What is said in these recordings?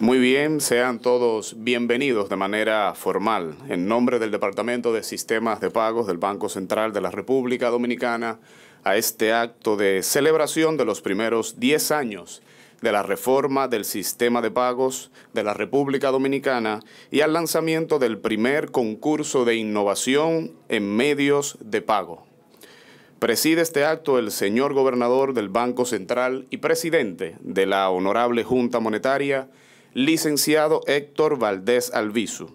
Muy bien, sean todos bienvenidos de manera formal. En nombre del Departamento de Sistemas de Pagos del Banco Central de la República Dominicana, a este acto de celebración de los primeros 10 años de la reforma del sistema de pagos de la República Dominicana y al lanzamiento del primer concurso de innovación en medios de pago. Preside este acto el señor gobernador del Banco Central y presidente de la Honorable Junta Monetaria, licenciado Héctor Valdés Albizu.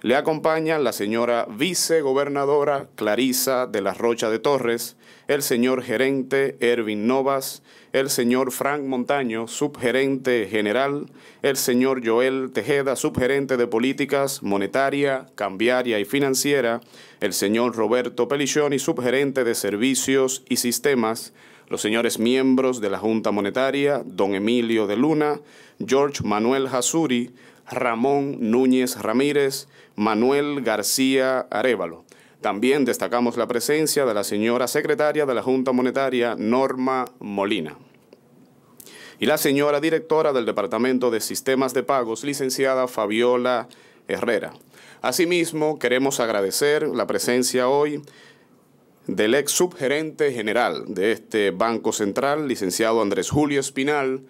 Le acompaña la señora vicegobernadora Clarisa de la Rocha de Torres, el señor gerente Ervin Novas, el señor Frank Montaño, subgerente general, el señor Joel Tejeda, subgerente de políticas monetaria, cambiaria y financiera, el señor Roberto Pelicioni, subgerente de servicios y sistemas, los señores miembros de la Junta Monetaria, don Emilio de Luna, George Manuel Jasuri, Ramón Núñez Ramírez, Manuel García Arévalo. También destacamos la presencia de la señora secretaria de la Junta Monetaria, Norma Molina. Y la señora directora del Departamento de Sistemas de Pagos, licenciada Fabiola Herrera. Asimismo, queremos agradecer la presencia hoy del ex subgerente general de este Banco Central, licenciado Andrés Julio Espinal,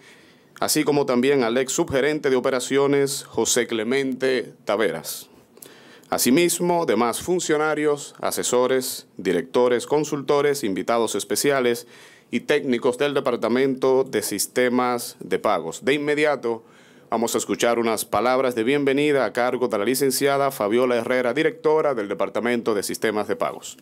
así como también al ex subgerente de operaciones José Clemente Taveras. Asimismo, demás funcionarios, asesores, directores, consultores, invitados especiales y técnicos del Departamento de Sistemas de Pagos. De inmediato, vamos a escuchar unas palabras de bienvenida a cargo de la licenciada Fabiola Herrera, directora del Departamento de Sistemas de Pagos.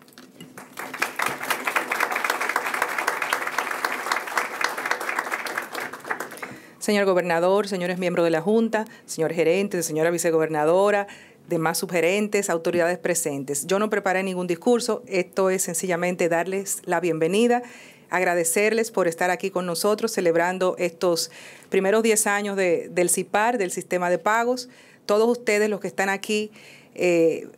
señor gobernador, señores miembros de la Junta, señor gerente, señora vicegobernadora, demás sugerentes, autoridades presentes. Yo no preparé ningún discurso, esto es sencillamente darles la bienvenida, agradecerles por estar aquí con nosotros celebrando estos primeros 10 años del CIPAR, del sistema de pagos. Todos ustedes los que están aquí eh,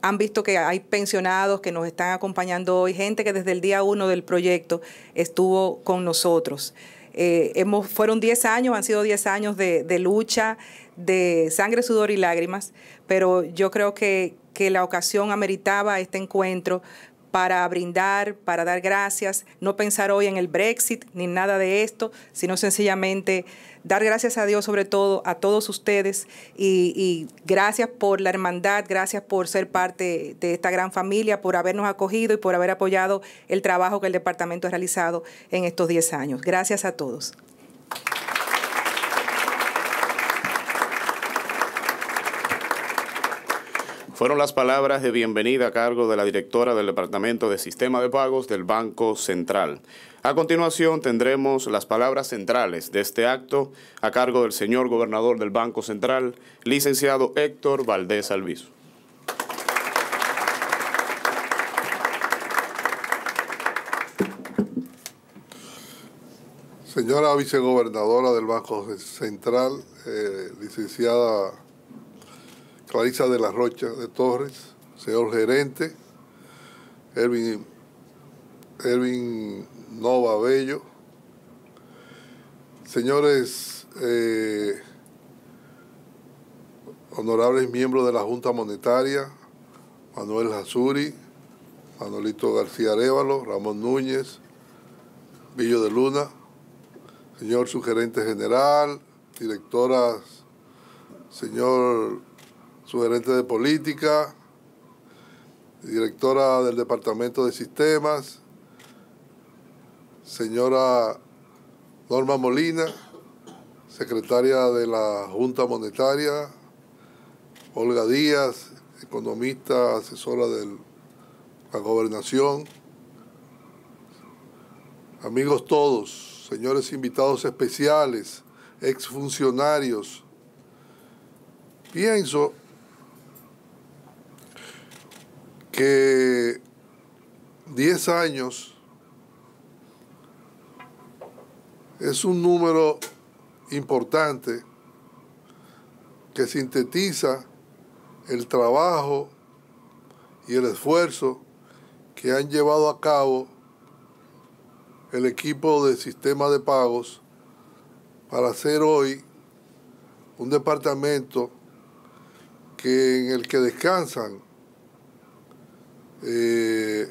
han visto que hay pensionados que nos están acompañando hoy, gente que desde el día uno del proyecto estuvo con nosotros. Eh, fueron 10 años, han sido 10 años de, lucha, de sangre, sudor y lágrimas, pero yo creo que, que la ocasión ameritaba este encuentro para brindar, para dar gracias, no pensar hoy en el Brexit ni nada de esto, sino sencillamente dar gracias a Dios sobre todo, a todos ustedes y, gracias por la hermandad, gracias por ser parte de esta gran familia, por habernos acogido y por haber apoyado el trabajo que el departamento ha realizado en estos 10 años. Gracias a todos. Fueron las palabras de bienvenida a cargo de la directora del Departamento de Sistema de Pagos del Banco Central. A continuación tendremos las palabras centrales de este acto a cargo del señor gobernador del Banco Central, licenciado Héctor Valdés Alviso. Señora vicegobernadora del Banco Central, eh, licenciada Clarisa de la Rocha de Torres, señor gerente, Erwin, Erwin Nova Bello, señores eh, honorables miembros de la Junta Monetaria, Manuel Azuri, Manolito García Arevalo, Ramón Núñez, Villo de Luna, señor sugerente general, directoras, señor su gerente de política, directora del Departamento de Sistemas, señora Norma Molina, secretaria de la Junta Monetaria, Olga Díaz, economista, asesora de la gobernación, amigos todos, señores invitados especiales, exfuncionarios, pienso que 10 años es un número importante que sintetiza el trabajo y el esfuerzo que han llevado a cabo el equipo de sistema de pagos para hacer hoy un departamento que en el que descansan eh,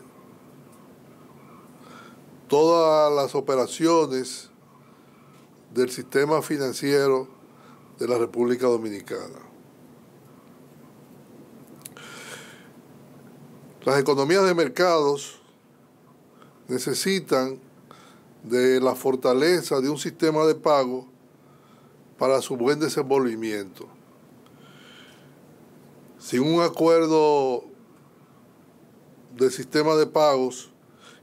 todas las operaciones del sistema financiero de la República Dominicana. Las economías de mercados necesitan de la fortaleza de un sistema de pago para su buen desenvolvimiento. Sin un acuerdo del sistema de pagos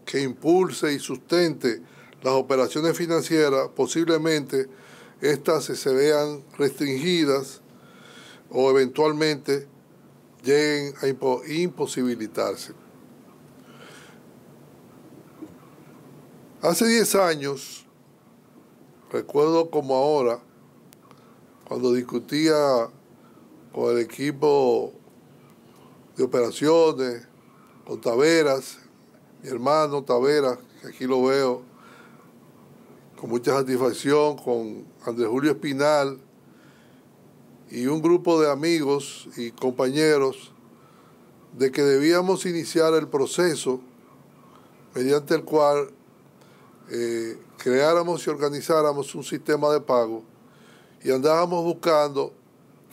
que impulse y sustente las operaciones financieras, posiblemente estas se vean restringidas o eventualmente lleguen a imposibilitarse. Hace 10 años, recuerdo como ahora, cuando discutía con el equipo de operaciones, con Taveras, mi hermano Taveras, que aquí lo veo con mucha satisfacción, con Andrés Julio Espinal y un grupo de amigos y compañeros de que debíamos iniciar el proceso mediante el cual eh, creáramos y organizáramos un sistema de pago y andábamos buscando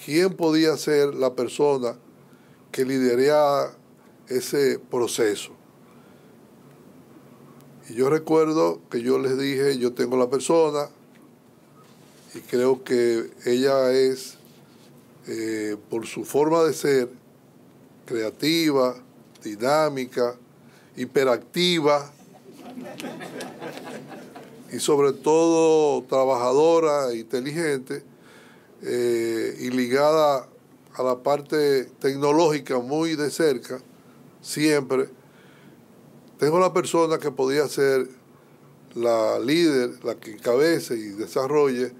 quién podía ser la persona que lideraría ese proceso. Y yo recuerdo que yo les dije, yo tengo la persona y creo que ella es, eh, por su forma de ser, creativa, dinámica, hiperactiva y sobre todo trabajadora, e inteligente eh, y ligada a la parte tecnológica muy de cerca siempre. Tengo la persona que podía ser la líder, la que encabece y desarrolle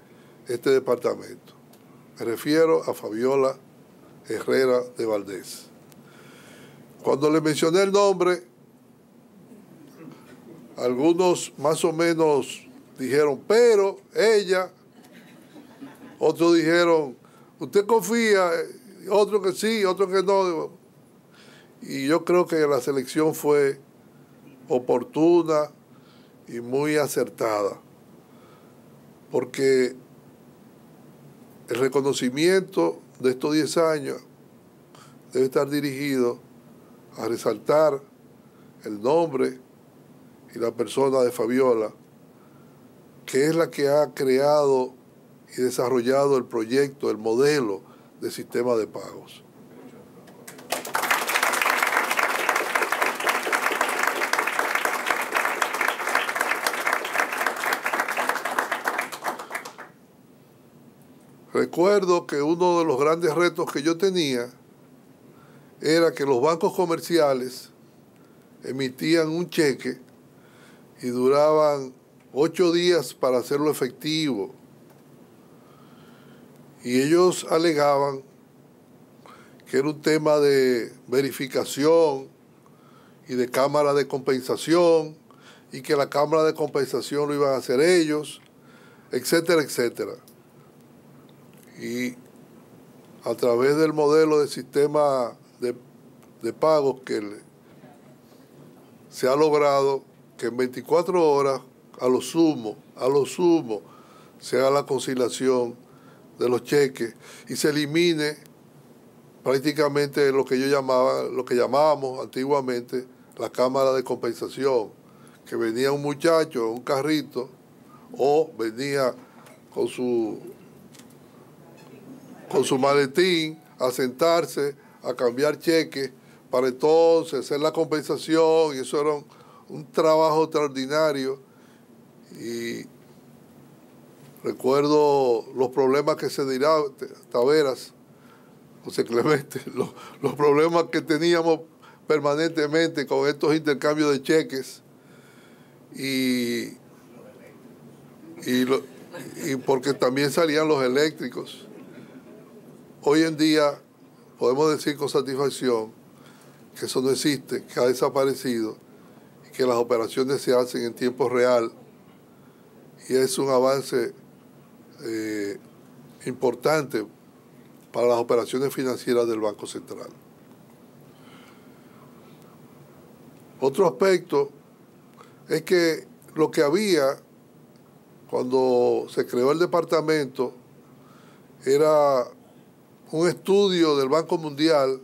este departamento. Me refiero a Fabiola Herrera de Valdés. Cuando le mencioné el nombre, algunos más o menos dijeron, pero ella, otros dijeron, usted confía, otros que sí, otro que no. Y yo creo que la selección fue oportuna y muy acertada, porque el reconocimiento de estos 10 años debe estar dirigido a resaltar el nombre y la persona de Fabiola, que es la que ha creado y desarrollado el proyecto, el modelo de sistema de pagos. Recuerdo que uno de los grandes retos que yo tenía era que los bancos comerciales emitían un cheque y duraban ocho días para hacerlo efectivo. Y ellos alegaban que era un tema de verificación y de cámara de compensación y que la cámara de compensación lo iban a hacer ellos, etcétera, etcétera y a través del modelo de sistema de, pagos que se ha logrado que en 24 horas, a lo sumo, a lo sumo, se haga la conciliación de los cheques y se elimine prácticamente lo que yo llamaba, lo que llamábamos antiguamente la cámara de compensación, que venía un muchacho en un carrito o venía con su con su maletín a sentarse, a cambiar cheques, para entonces hacer la compensación, y eso era un, trabajo extraordinario. Y recuerdo los problemas que se dirá Taveras, José Clemente, los, problemas que teníamos permanentemente con estos intercambios de cheques y, y porque también salían los eléctricos. Hoy en día podemos decir con satisfacción que eso no existe, que ha desaparecido y que las operaciones se hacen en tiempo real y es un avance eh, importante para las operaciones financieras del Banco Central. Otro aspecto es que lo que había cuando se creó el departamento era un estudio del Banco Mundial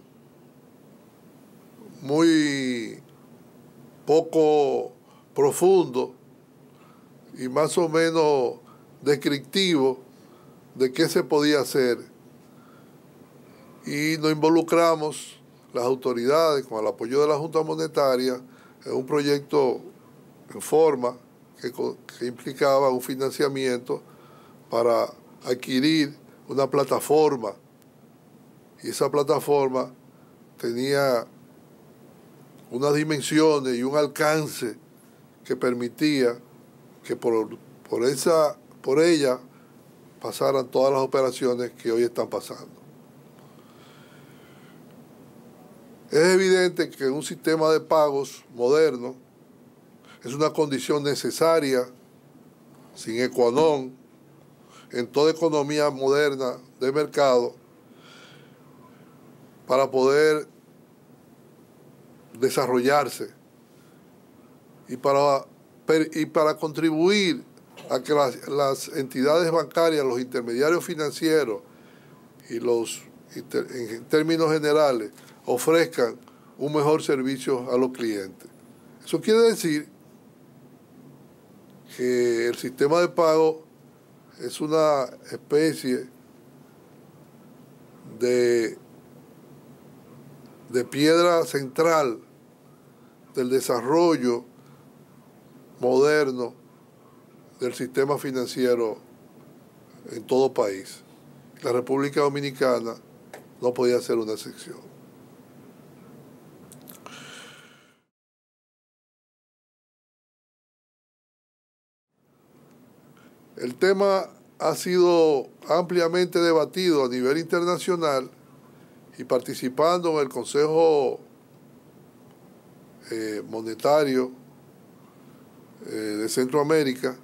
muy poco profundo y más o menos descriptivo de qué se podía hacer. Y nos involucramos las autoridades con el apoyo de la Junta Monetaria en un proyecto en forma que, que implicaba un financiamiento para adquirir una plataforma y esa plataforma tenía unas dimensiones y un alcance que permitía que por, esa, por ella pasaran todas las operaciones que hoy están pasando. Es evidente que un sistema de pagos moderno es una condición necesaria, sin ecuanón, en toda economía moderna de mercado para poder desarrollarse y para, y para contribuir a que las, entidades bancarias, los intermediarios financieros y los, en términos generales, ofrezcan un mejor servicio a los clientes. Eso quiere decir que el sistema de pago es una especie de de piedra central del desarrollo moderno del sistema financiero en todo país. La República Dominicana no podía ser una excepción. El tema ha sido ampliamente debatido a nivel internacional y participando en el Consejo eh, Monetario eh, de Centroamérica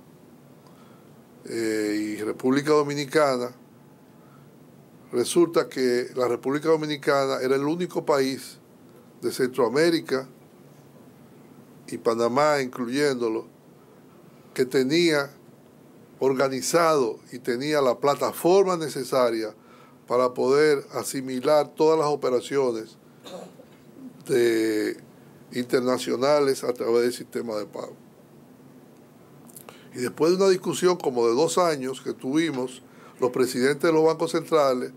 eh, y República Dominicana, resulta que la República Dominicana era el único país de Centroamérica y Panamá incluyéndolo, que tenía organizado y tenía la plataforma necesaria para poder asimilar todas las operaciones internacionales a través del sistema de pago. Y después de una discusión como de dos años que tuvimos, los presidentes de los bancos centrales,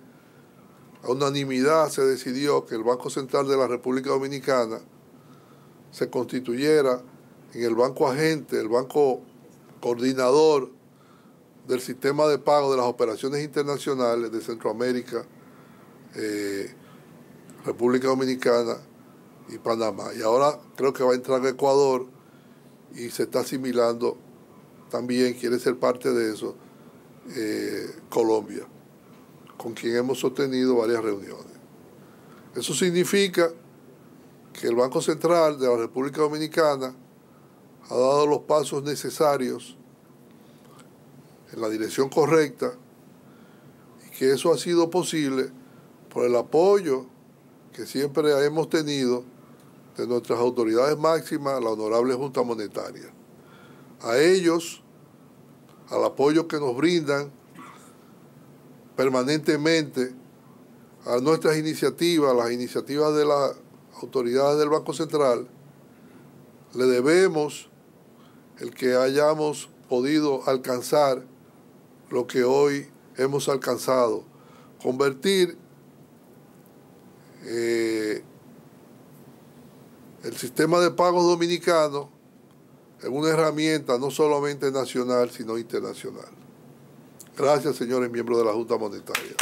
a unanimidad se decidió que el Banco Central de la República Dominicana se constituyera en el banco agente, el banco coordinador del sistema de pago de las operaciones internacionales de Centroamérica, eh, República Dominicana y Panamá. Y ahora creo que va a entrar Ecuador y se está asimilando también, quiere ser parte de eso, eh, Colombia, con quien hemos sostenido varias reuniones. Eso significa que el Banco Central de la República Dominicana ha dado los pasos necesarios en la dirección correcta y que eso ha sido posible por el apoyo que siempre hemos tenido de nuestras autoridades máximas, la Honorable Junta Monetaria. A ellos, al apoyo que nos brindan permanentemente a nuestras iniciativas, a las iniciativas de las autoridades del Banco Central, le debemos el que hayamos podido alcanzar lo que hoy hemos alcanzado, convertir eh, el sistema de pagos dominicano en una herramienta no solamente nacional, sino internacional. Gracias, señores miembros de la Junta Monetaria.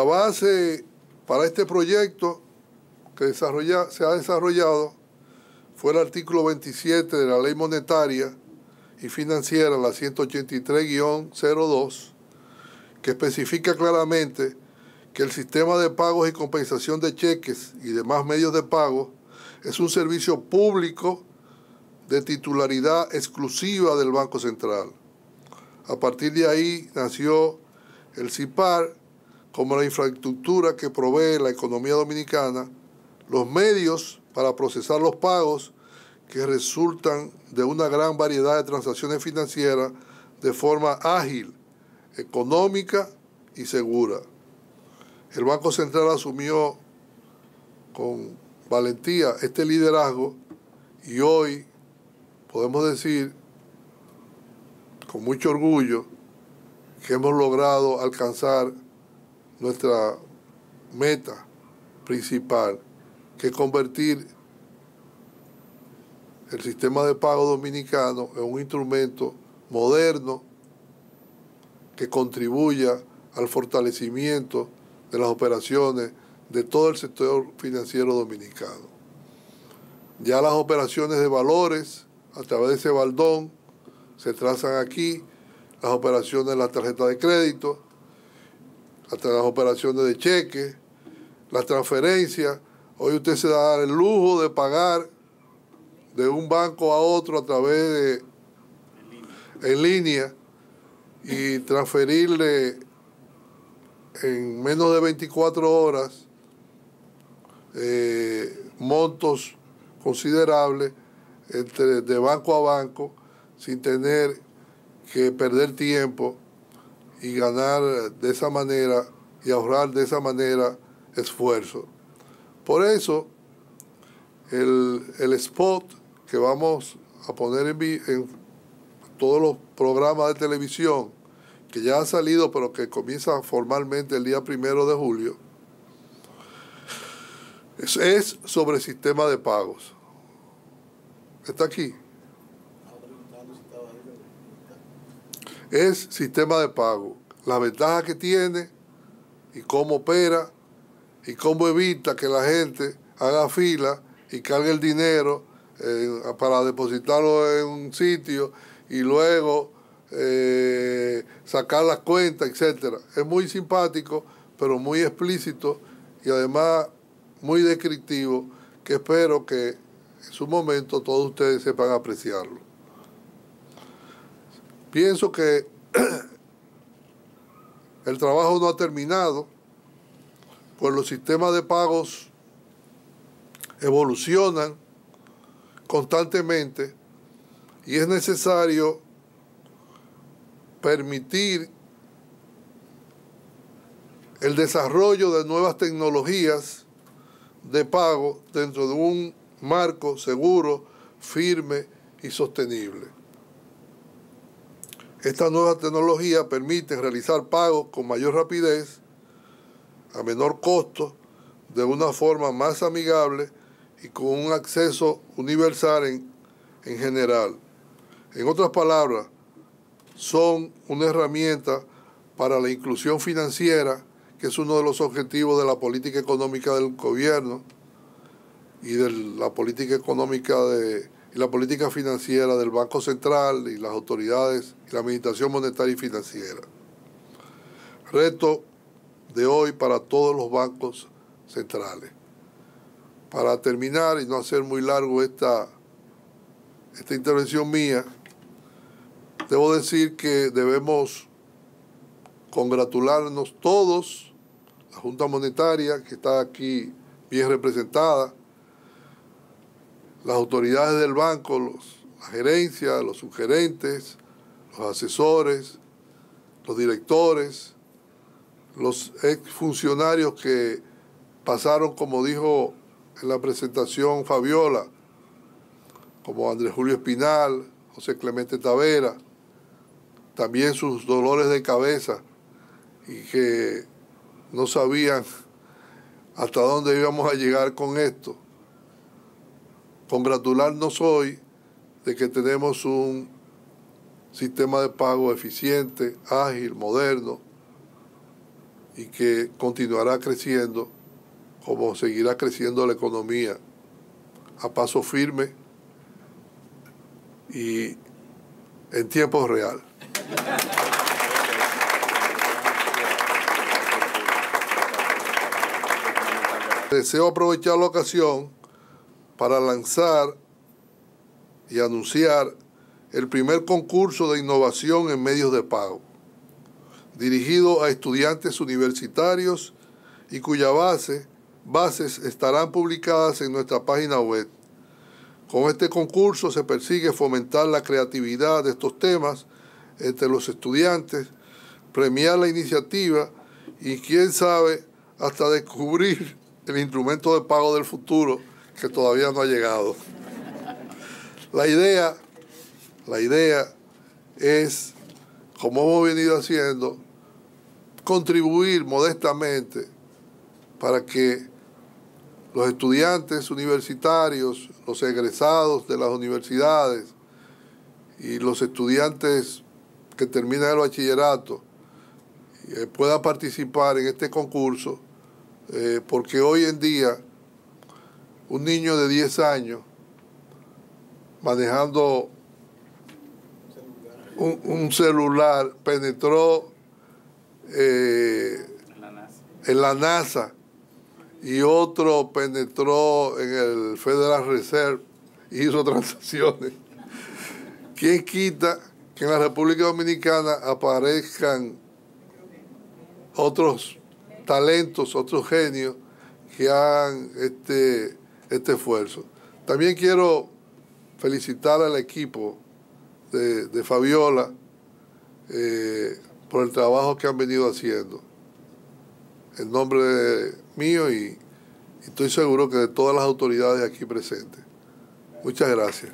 La base para este proyecto que se ha desarrollado fue el artículo 27 de la Ley Monetaria y Financiera, la 183-02, que especifica claramente que el sistema de pagos y compensación de cheques y demás medios de pago es un servicio público de titularidad exclusiva del Banco Central. A partir de ahí nació el CIPAR, como la infraestructura que provee la economía dominicana, los medios para procesar los pagos que resultan de una gran variedad de transacciones financieras de forma ágil, económica y segura. El Banco Central asumió con valentía este liderazgo y hoy podemos decir con mucho orgullo que hemos logrado alcanzar nuestra meta principal, que es convertir el sistema de pago dominicano en un instrumento moderno que contribuya al fortalecimiento de las operaciones de todo el sector financiero dominicano. Ya las operaciones de valores a través de ese baldón se trazan aquí, las operaciones de la tarjeta de crédito, hasta las operaciones de cheque, las transferencias. Hoy usted se da el lujo de pagar de un banco a otro a través de en línea y transferirle en menos de 24 horas eh, montos considerables entre, de banco a banco sin tener que perder tiempo y ganar de esa manera y ahorrar de esa manera esfuerzo. Por eso, el, spot que vamos a poner en, en todos los programas de televisión, que ya han salido, pero que comienzan formalmente el día primero de julio, es, sobre sistema de pagos. Está aquí. es sistema de pago. La ventaja que tiene y cómo opera y cómo evita que la gente haga fila y cargue el dinero eh, para depositarlo en un sitio y luego eh, sacar las cuentas, etcétera. Es muy simpático, pero muy explícito y además muy descriptivo, que espero que en su momento todos ustedes sepan apreciarlo. Pienso que el trabajo no ha terminado, pues los sistemas de pagos evolucionan constantemente y es necesario permitir el desarrollo de nuevas tecnologías de pago dentro de un marco seguro, firme y sostenible. Esta nueva tecnología permite realizar pagos con mayor rapidez, a menor costo, de una forma más amigable y con un acceso universal en, en general. En otras palabras, son una herramienta para la inclusión financiera, que es uno de los objetivos de la política económica del gobierno y de la política económica de, y la política financiera del Banco Central y las autoridades y la Administración Monetaria y Financiera. Reto de hoy para todos los bancos centrales. Para terminar y no hacer muy largo esta, esta intervención mía, debo decir que debemos congratularnos todos, la Junta Monetaria que está aquí bien representada, las autoridades del banco, los, la gerencia, los sugerentes, los asesores, los directores, los exfuncionarios que pasaron, como dijo en la presentación Fabiola, como Andrés Julio Espinal, José Clemente Tavera, también sus dolores de cabeza y que no sabían hasta dónde íbamos a llegar con esto congratularnos hoy de que tenemos un sistema de pago eficiente, ágil, moderno y que continuará creciendo como seguirá creciendo la economía a paso firme y en tiempo real. Deseo aprovechar la ocasión para lanzar y anunciar el primer concurso de innovación en medios de pago, dirigido a estudiantes universitarios y cuya base, bases estarán publicadas en nuestra página web. Con este concurso se persigue fomentar la creatividad de estos temas entre los estudiantes, premiar la iniciativa y quién sabe hasta descubrir el instrumento de pago del futuro que todavía no ha llegado. La idea, la idea es, como hemos venido haciendo, contribuir modestamente para que los estudiantes universitarios, los egresados de las universidades y los estudiantes que terminan el bachillerato eh, puedan participar en este concurso, eh, porque hoy en día un niño de 10 años manejando un, celular, penetró eh, en la NASA y otro penetró en el Federal Reserve y hizo transacciones. ¿Quién quita que en la República Dominicana aparezcan otros talentos, otros genios que han este, este esfuerzo. También quiero felicitar al equipo de, Fabiola eh, por el trabajo que han venido haciendo. En nombre mío y estoy seguro que de todas las autoridades aquí presentes. Muchas gracias.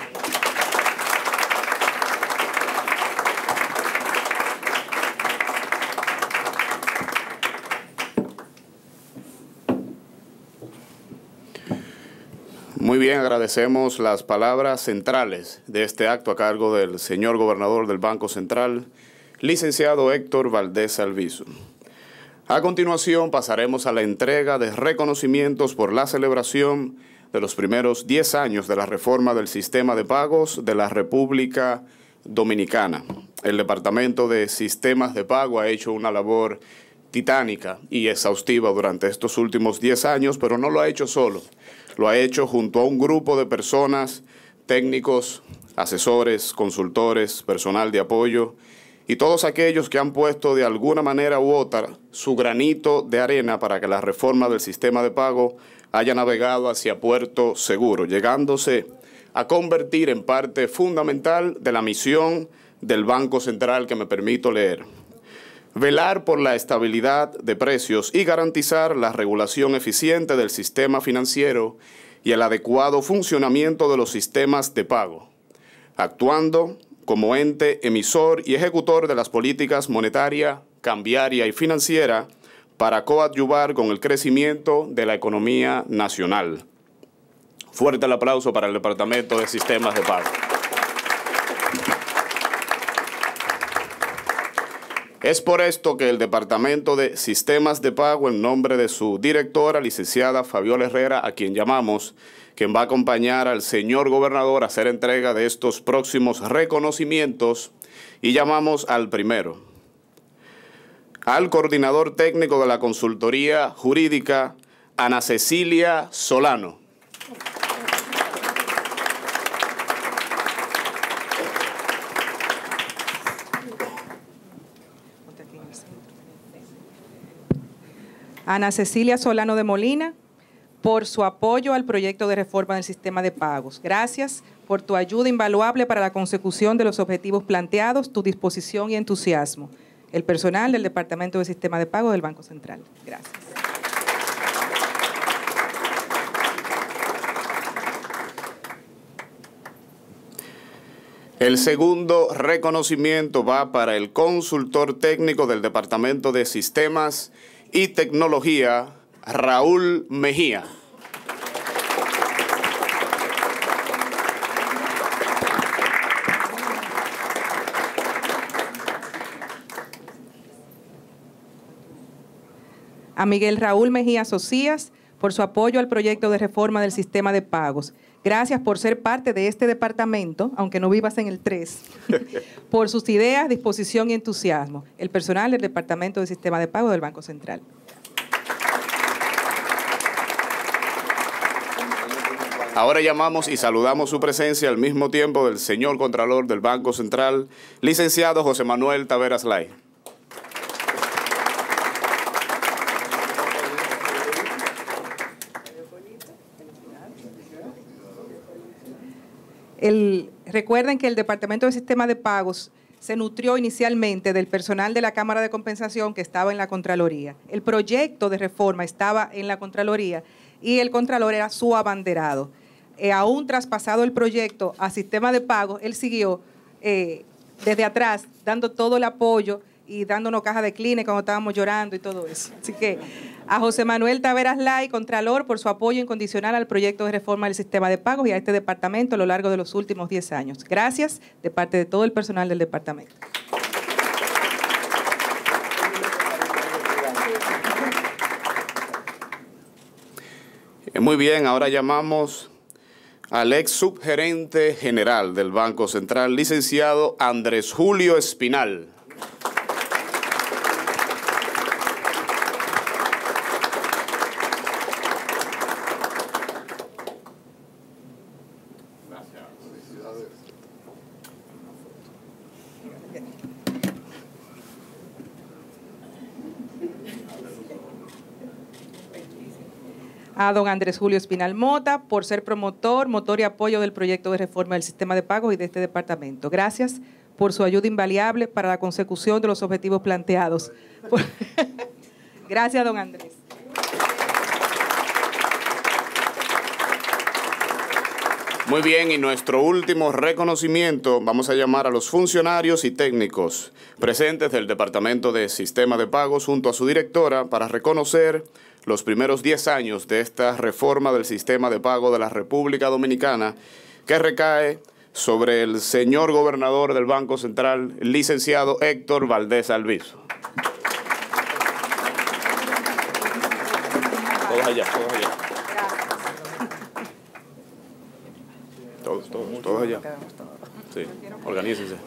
Muy bien, agradecemos las palabras centrales de este acto a cargo del señor gobernador del Banco Central, licenciado Héctor Valdés Alviso. A continuación pasaremos a la entrega de reconocimientos por la celebración de los primeros 10 años de la reforma del sistema de pagos de la República Dominicana. El Departamento de Sistemas de Pago ha hecho una labor titánica y exhaustiva durante estos últimos 10 años, pero no lo ha hecho solo. Lo ha hecho junto a un grupo de personas, técnicos, asesores, consultores, personal de apoyo y todos aquellos que han puesto de alguna manera u otra su granito de arena para que la reforma del sistema de pago haya navegado hacia puerto seguro, llegándose a convertir en parte fundamental de la misión del Banco Central que me permito leer velar por la estabilidad de precios y garantizar la regulación eficiente del sistema financiero y el adecuado funcionamiento de los sistemas de pago, actuando como ente emisor y ejecutor de las políticas monetaria, cambiaria y financiera para coadyuvar con el crecimiento de la economía nacional. Fuerte el aplauso para el Departamento de Sistemas de Pago. Es por esto que el Departamento de Sistemas de Pago, en nombre de su directora, licenciada Fabiola Herrera, a quien llamamos, quien va a acompañar al señor gobernador a hacer entrega de estos próximos reconocimientos, y llamamos al primero, al coordinador técnico de la consultoría jurídica, Ana Cecilia Solano. Ana Cecilia Solano de Molina por su apoyo al proyecto de reforma del sistema de pagos. Gracias por tu ayuda invaluable para la consecución de los objetivos planteados, tu disposición y entusiasmo. El personal del Departamento de Sistema de Pagos del Banco Central. Gracias. El segundo reconocimiento va para el consultor técnico del Departamento de Sistemas y Tecnología, Raúl Mejía. A Miguel Raúl Mejía Socias por su apoyo al proyecto de reforma del sistema de pagos. Gracias por ser parte de este departamento, aunque no vivas en el 3, por sus ideas, disposición y entusiasmo. El personal del Departamento de Sistema de Pago del Banco Central. Ahora llamamos y saludamos su presencia al mismo tiempo del señor Contralor del Banco Central, licenciado José Manuel Taveras Lai. recuerden que el Departamento del Sistema de Pagos se nutrió inicialmente del personal de la Cámara de Compensación que estaba en la Contraloría. El proyecto de reforma estaba en la Contraloría y el Contralor era su abanderado. Eh, aún traspasado el proyecto a sistema de pagos, él siguió eh, desde atrás dando todo el apoyo y dándonos caja de clínica cuando estábamos llorando y todo eso. Así que a José Manuel Taveras Lai, Contralor, por su apoyo incondicional al proyecto de reforma del sistema de pagos y a este departamento a lo largo de los últimos 10 años. Gracias de parte de todo el personal del departamento. Eh, muy bien, ahora llamamos al ex subgerente general del Banco Central, licenciado Andrés Julio Espinal. a don Andrés Julio Espinal Mota por ser promotor, motor y apoyo del proyecto de reforma del sistema de pagos y de este departamento. Gracias por su ayuda invaluable para la consecución de los objetivos planteados. Gracias, don Andrés. Muy bien, y nuestro último reconocimiento vamos a llamar a los funcionarios y técnicos presentes del Departamento de Sistema de Pagos junto a su directora para reconocer los primeros 10 años de esta reforma del sistema de pago de la República Dominicana que recae sobre el señor gobernador del Banco Central, licenciado Héctor Valdés Alviso. Todos allá, todos allá. Todos, todos, todos allá. Sí, organícense.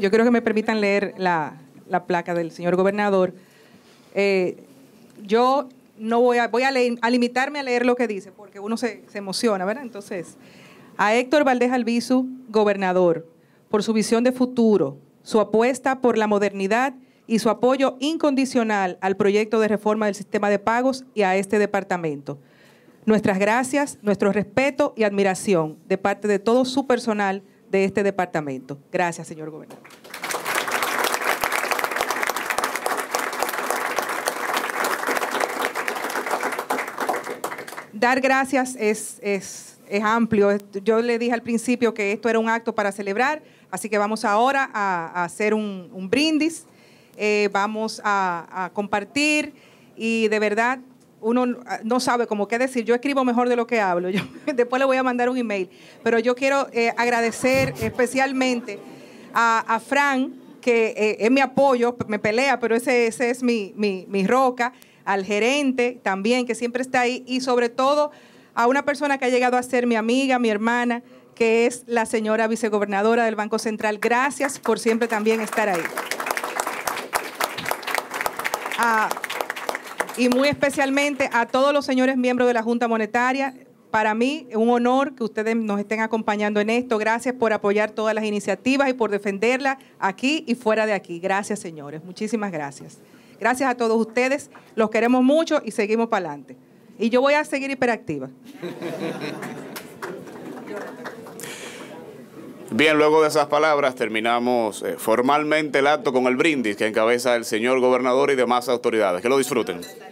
yo creo que me permitan leer la, la placa del señor gobernador. Eh, yo no voy a, voy a, limitarme a leer lo que dice, porque uno se, se emociona, ¿verdad? Entonces, a Héctor Valdés Albizu, gobernador, por su visión de futuro, su apuesta por la modernidad y su apoyo incondicional al proyecto de reforma del sistema de pagos y a este departamento. Nuestras gracias, nuestro respeto y admiración de parte de todo su personal de este departamento. Gracias, señor gobernador. dar gracias es, es, amplio. Yo le dije al principio que esto era un acto para celebrar, así que vamos ahora a, hacer un, brindis, eh, vamos a, compartir y de verdad uno ah, no sabe cómo qué decir. Yo escribo mejor de lo que hablo. Yo, después le voy a mandar un email, pero yo quiero eh, agradecer especialmente a, Fran, que eh, es mi apoyo, me pelea, pero ese, es mi, mi, mi roca al gerente también, que siempre está ahí, y sobre todo a una persona que ha llegado a ser mi amiga, mi hermana, que es la señora vicegobernadora del Banco Central. Gracias por siempre también estar ahí. Ah, y muy especialmente a todos los señores miembros de la Junta Monetaria. Para mí es un honor que ustedes nos estén acompañando en esto. Gracias por apoyar todas las iniciativas y por defenderlas aquí y fuera de aquí. Gracias, señores. Muchísimas gracias. Gracias a todos ustedes, los queremos mucho y seguimos para adelante. Y yo voy a seguir hiperactiva. Bien, luego de esas palabras terminamos eh, formalmente el acto con el brindis que encabeza el señor gobernador y demás autoridades. Que lo disfruten.